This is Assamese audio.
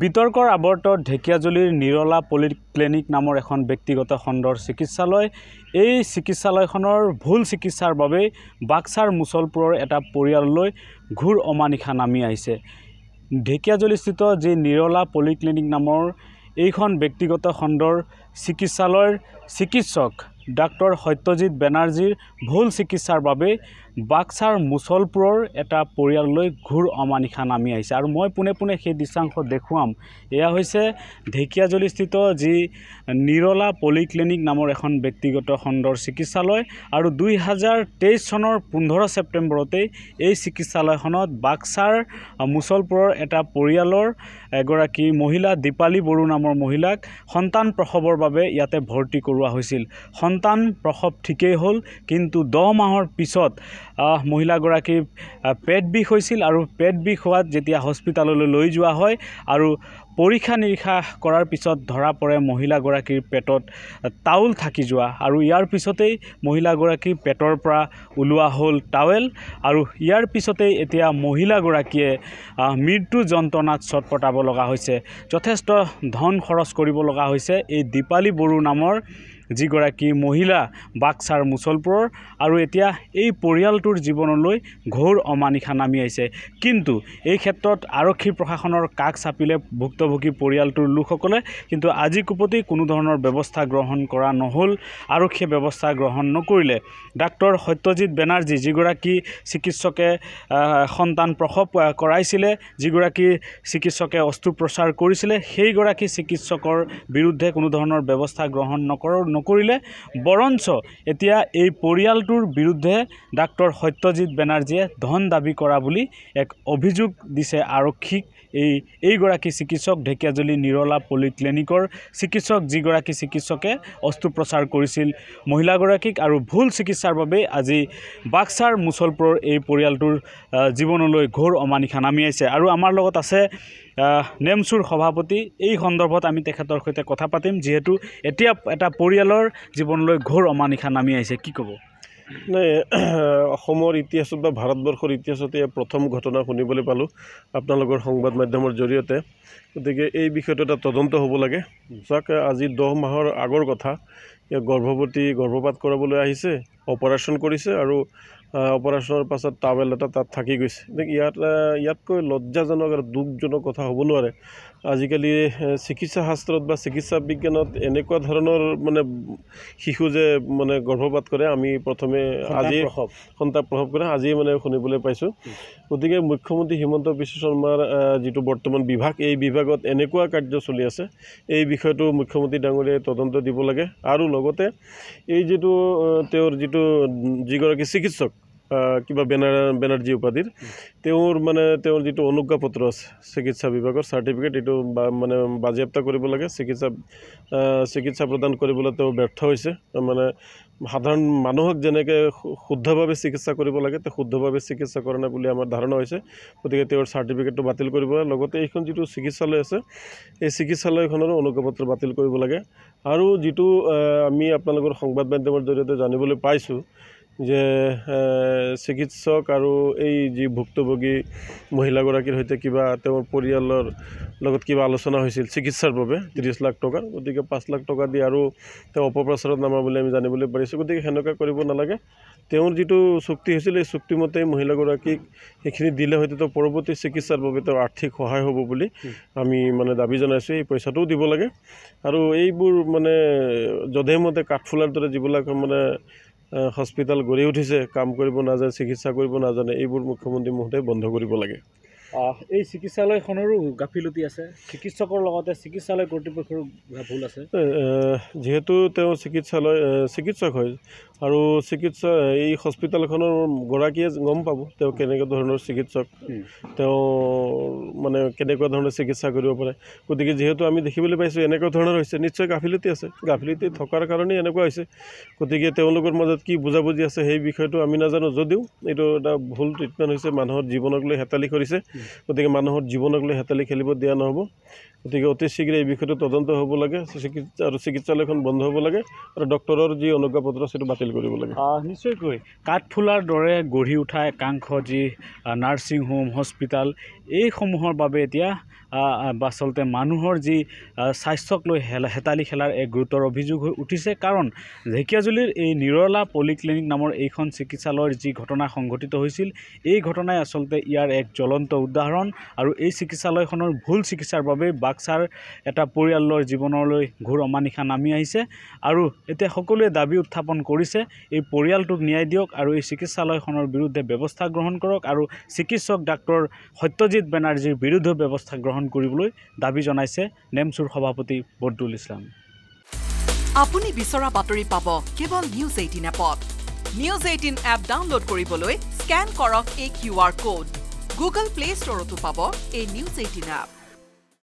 বিতৰ্কৰ আৱৰ্তত ঢেকিয়াজুলিৰ নিৰলা পলি ক্লিনিক নামৰ এখন ব্যক্তিগত খণ্ডৰ চিকিৎসালয় এই চিকিৎসালয়খনৰ ভুল চিকিৎসাৰ বাবে বাক্সাৰ মুছলপুৰৰ এটা পৰিয়াললৈ ঘূৰ অমানিশা নামি আহিছে ঢেকিয়াজুলিস্থিত যি নিৰলা পলিক্লিনিক নামৰ এইখন ব্যক্তিগত খণ্ডৰ চিকিৎসালয়ৰ চিকিৎসক ডাক্তৰ সত্যজিৎ বেনাৰ্জীৰ ভুল চিকিৎসাৰ বাবে বাক্সাৰ মুছলপুৰৰ এটা পৰিয়াললৈ ঘূৰ অমানিশা নামি আহিছে আৰু মই পোনে পোনে সেই দৃশ্যাংশ দেখুৱাম এয়া হৈছে ঢেকীয়াজুলিস্থিত যি নিৰলা পলিক্লিনিক নামৰ এখন ব্যক্তিগত খণ্ডৰ চিকিৎসালয় আৰু দুই হাজাৰ তেইছ চনৰ পোন্ধৰ ছেপ্টেম্বৰতেই এই চিকিৎসালয়খনত বাক্সাৰ মুছলপুৰৰ এটা পৰিয়ালৰ এগৰাকী মহিলা দীপালী বড়ো নামৰ মহিলাক সন্তান প্ৰসৱৰ বাবে ইয়াতে ভৰ্তি কৰোৱা হৈছিল সন্তান প্ৰসৱ ঠিকেই হ'ল কিন্তু দহ মাহৰ পিছত মহিলাগৰাকীৰ পেট বিষ হৈছিল আৰু পেট বিষ হোৱাত যেতিয়া হস্পিটেললৈ লৈ যোৱা হয় আৰু পৰীক্ষা নিৰীক্ষা কৰাৰ পিছত ধৰা পৰে মহিলাগৰাকীৰ পেটত টাউল থাকি যোৱা আৰু ইয়াৰ পিছতেই মহিলাগৰাকীৰ পেটৰ পৰা ওলোৱা হ'ল টাৱেল আৰু ইয়াৰ পিছতেই এতিয়া মহিলাগৰাকীয়ে মৃত্যু যন্ত্ৰণাত চট চটপটাব লগা হৈছে যথেষ্ট ধন খৰচ কৰিব লগা হৈছে এই দীপালী বড়ো নামৰ যিগৰাকী মহিলা বাক্সাৰ মুছলপুৰৰ আৰু এতিয়া এই পৰিয়ালটোৰ জীৱনলৈ ঘোৰ অমানিশা নামি আহিছে কিন্তু এই ক্ষেত্ৰত আৰক্ষী প্ৰশাসনৰ কাষ চাপিলে ভুক্তভোগী পৰিয়ালটোৰ লোকসকলে কিন্তু আজি কোপতি কোনো ধৰণৰ ব্যৱস্থা গ্ৰহণ কৰা নহ'ল আৰক্ষীয়ে ব্যৱস্থা গ্ৰহণ নকৰিলে ডাক্তৰ সত্যজিত বেনাৰ্জী যিগৰাকী চিকিৎসকে সন্তান প্ৰসৱ কৰাইছিলে যিগৰাকী চিকিৎসকে অস্ত্ৰোপ্ৰচাৰ কৰিছিলে সেইগৰাকী চিকিৎসকৰ বিৰুদ্ধে কোনো ধৰণৰ ব্যৱস্থা গ্ৰহণ নকৰ নকৰিলে বৰঞ্চ এতিয়া এই পৰিয়ালটোৰ বিৰুদ্ধে ডাক্তৰ সত্যজিত বেনাৰ্জীয়ে ধন দাবী কৰা বুলি এক অভিযোগ দিছে আৰক্ষীক এই এইগৰাকী চিকিৎসক ঢেকিয়াজুলি নিৰলা পলিক্লিনিকৰ চিকিৎসক যিগৰাকী চিকিৎসকে অস্ত্ৰোপচাৰ কৰিছিল মহিলাগৰাকীক আৰু ভুল চিকিৎসাৰ বাবেই আজি বাক্সাৰ মুছলপুৰৰ এই পৰিয়ালটোৰ জীৱনলৈ ঘোৰ অমানিশা নামি আহিছে আৰু আমাৰ লগত আছে নেমচুৰ সভাপতি এই সন্দৰ্ভত আমি তেখেতৰ সৈতে কথা পাতিম যিহেতু এতিয়া এটা পৰিয়ালৰ জীৱনলৈ ঘোৰ অমানিশা নামি আহিছে কি ক'ব নাই অসমৰ ইতিহাসত বা ভাৰতবৰ্ষৰ ইতিহাসত এয়া প্ৰথম ঘটনা শুনিবলৈ পালোঁ আপোনালোকৰ সংবাদ মাধ্যমৰ জৰিয়তে গতিকে এই বিষয়টো এটা তদন্ত হ'ব লাগে যাক আজি দহ মাহৰ আগৰ কথা গৰ্ভৱতী গৰ্ভপাত কৰাবলৈ আহিছে অপাৰেশ্যন কৰিছে আৰু অপাৰেশ্যনৰ পাছত টাৱেল এটা তাত থাকি গৈছে গতিকে ইয়াত ইয়াতকৈ লজ্জাজনক আৰু দুখজনক কথা হ'ব নোৱাৰে আজিকালি চিকিৎসা শাস্ত্ৰত বা চিকিৎসা বিজ্ঞানত এনেকুৱা ধৰণৰ মানে শিশু যে মানে গৰ্ভপাত কৰে আমি প্ৰথমে আজি সন্তাপ প্ৰসৱ কৰে আজিয়ে মানে শুনিবলৈ পাইছোঁ গতিকে মুখ্যমন্ত্ৰী হিমন্ত বিশ্ব শৰ্মাৰ যিটো বৰ্তমান বিভাগ এই বিভাগত এনেকুৱা কাৰ্য চলি আছে এই বিষয়টো মুখ্যমন্ত্ৰী ডাঙৰীয়াই তদন্ত দিব লাগে আৰু লগতে এই যিটো তেওঁৰ যিটো যিগৰাকী চিকিৎসক কিবা বেনাৰ বেনাৰ্জী উপাধিৰ তেওঁৰ মানে তেওঁৰ যিটো অনুজ্ঞাপত্ৰ আছে চিকিৎসা বিভাগৰ চাৰ্টিফিকেট এইটো মানে বাজেয়াপ্ত কৰিব লাগে চিকিৎসা চিকিৎসা প্ৰদান কৰিবলৈ তেওঁ ব্যৰ্থ হৈছে মানে সাধাৰণ মানুহক যেনেকৈ শুদ্ধভাৱে চিকিৎসা কৰিব লাগে তেওঁ শুদ্ধভাৱে চিকিৎসা কৰা নাই বুলি আমাৰ ধাৰণা হৈছে গতিকে তেওঁৰ চাৰ্টিফিকেটটো বাতিল কৰিব লাগে লগতে এইখন যিটো চিকিৎসালয় আছে এই চিকিৎসালয়খনৰো অনুজ্ঞাপত্ৰ বাতিল কৰিব লাগে আৰু যিটো আমি আপোনালোকৰ সংবাদ মাধ্যমৰ জৰিয়তে জানিবলৈ পাইছোঁ যে চিকিৎসক আৰু এই যি ভুক্তভোগী মহিলাগৰাকীৰ সৈতে কিবা তেওঁৰ পৰিয়ালৰ লগত কিবা আলোচনা হৈছিল চিকিৎসাৰ বাবে ত্ৰিছ লাখ টকা গতিকে পাঁচ লাখ টকা দি আৰু তেওঁ অপপ্ৰচাৰত নামা বুলি আমি জানিবলৈ পাৰিছোঁ গতিকে সেনেকুৱা কৰিব নালাগে তেওঁৰ যিটো চুক্তি হৈছিল এই চুক্তিমতে মহিলাগৰাকীক সেইখিনি দিলে হয়তো তেওঁ পৰৱৰ্তী চিকিৎসাৰ বাবে তেওঁ আৰ্থিক সহায় হ'ব বুলি আমি মানে দাবী জনাইছোঁ এই পইচাটোও দিব লাগে আৰু এইবোৰ মানে যধে মতে কাঠফুলাৰ দৰে যিবিলাক মানে হস্পিটেল গঢ়ি উঠিছে কাম কৰিব নাজানে চিকিৎসা কৰিব নাজানে এইবোৰ মুখ্যমন্ত্ৰী মহোদয়ে বন্ধ কৰিব লাগে এই চিকিৎসালয়খনৰো গাফিলতি আছে চিকিৎসকৰ লগতে চিকিৎসালয় কৰ্তৃপক্ষৰো ভুল আছে যিহেতু তেওঁ চিকিৎসালয় চিকিৎসক হয় আৰু চিকিৎসা এই হস্পিটেলখনৰ গৰাকীয়ে গম পাব তেওঁ কেনেকুৱা ধৰণৰ চিকিৎসক তেওঁ মানে কেনেকুৱা ধৰণৰ চিকিৎসা কৰিব পাৰে গতিকে যিহেতু আমি দেখিবলৈ পাইছোঁ এনেকুৱা ধৰণৰ হৈছে নিশ্চয় গাফিলতি আছে গাফিলতি থকাৰ কাৰণেই এনেকুৱা হৈছে গতিকে তেওঁলোকৰ মাজত কি বুজাবুজি আছে সেই বিষয়টো আমি নাজানো যদিও এইটো এটা ভুল ট্ৰিটমেণ্ট হৈছে মানুহৰ জীৱনক লৈ হেতালি কৰিছে গতিকে মানুহৰ জীৱনক লৈ হেতালি খেলিব দিয়া নহ'ব গতিকে অতি শীঘ্ৰে এই বিষয়টো তদন্ত হ'ব লাগে চিকিৎসা আৰু চিকিৎসালয়খন বন্ধ হ'ব লাগে আৰু ডক্টৰৰ যি অনুজ্ঞাপত্ৰ সেইটো বাতিল কৰিব লাগে নিশ্চয়কৈ কাঠফুলাৰ দৰে গঢ়ি উঠা একাংশ যি নাৰ্ছিং হোম হস্পিটেল এইসমূহৰ বাবে এতিয়া আচলতে মানুহৰ যি স্বাস্থ্যক লৈ হেতালি খেলাৰ এক গুৰুতৰ অভিযোগ হৈ উঠিছে কাৰণ ঢেকিয়াজুলিৰ এই নিৰলা পলিক্লিনিক নামৰ এইখন চিকিৎসালয়ৰ যি ঘটনা সংঘটিত হৈছিল এই ঘটনাই আচলতে ইয়াৰ এক জ্বলন্ত উদাহৰণ আৰু এই চিকিৎসালয়খনৰ ভুল চিকিৎসাৰ বাবেই বাক্সাৰ এটা পৰিয়ালৰ জীৱনলৈ ঘূৰ অমানিশা নামি আহিছে আৰু এতিয়া সকলোৱে দাবী উত্থাপন কৰিছে এই পৰিয়ালটোক ন্যায় দিয়ক আৰু এই চিকিৎসালয়খনৰ বিৰুদ্ধে ব্যৱস্থা গ্ৰহণ কৰক আৰু চিকিৎসক ডাক্তৰ সত্যজিৎ অভিজিত বেনাৰ্জীৰ বিৰুদ্ধে ব্যৱস্থা গ্ৰহণ কৰিবলৈ দাবী জনাইছে নেমচুৰ সভাপতি বদৰুল ইছলাম আপুনি বিচৰা বাতৰি পাব কেৱল নিউজ এইটিন এপত নিউজ এইটিন এপ ডাউনলোড কৰিবলৈ স্কেন কৰক এই Q R code Google Play ষ্টৰতো পাব এই নিউজ এইটিন এপ